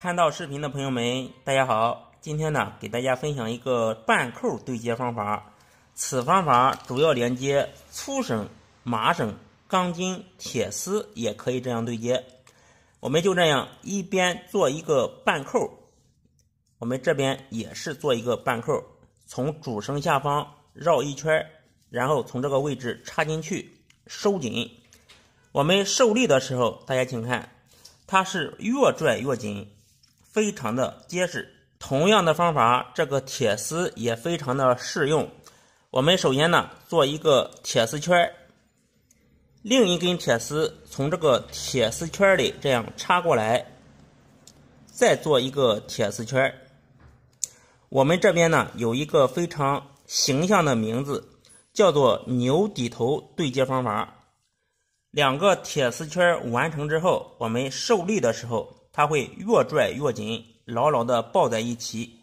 看到视频的朋友们，大家好，今天呢给大家分享一个半扣对接方法，此方法主要连接粗绳、麻绳、钢筋、铁丝也可以这样对接。我们就这样一边做一个半扣，我们这边也是做一个半扣，从主绳下方绕一圈，然后从这个位置插进去收紧。我们受力的时候，大家请看，它是越拽越紧。非常的结实，同样的方法，这个铁丝也非常的适用。我们首先呢做一个铁丝圈，另一根铁丝从这个铁丝圈里这样插过来，再做一个铁丝圈。我们这边呢有一个非常形象的名字，叫做牛底头对接方法。两个铁丝圈完成之后，我们受力的时候。它会越拽越紧，牢牢地抱在一起。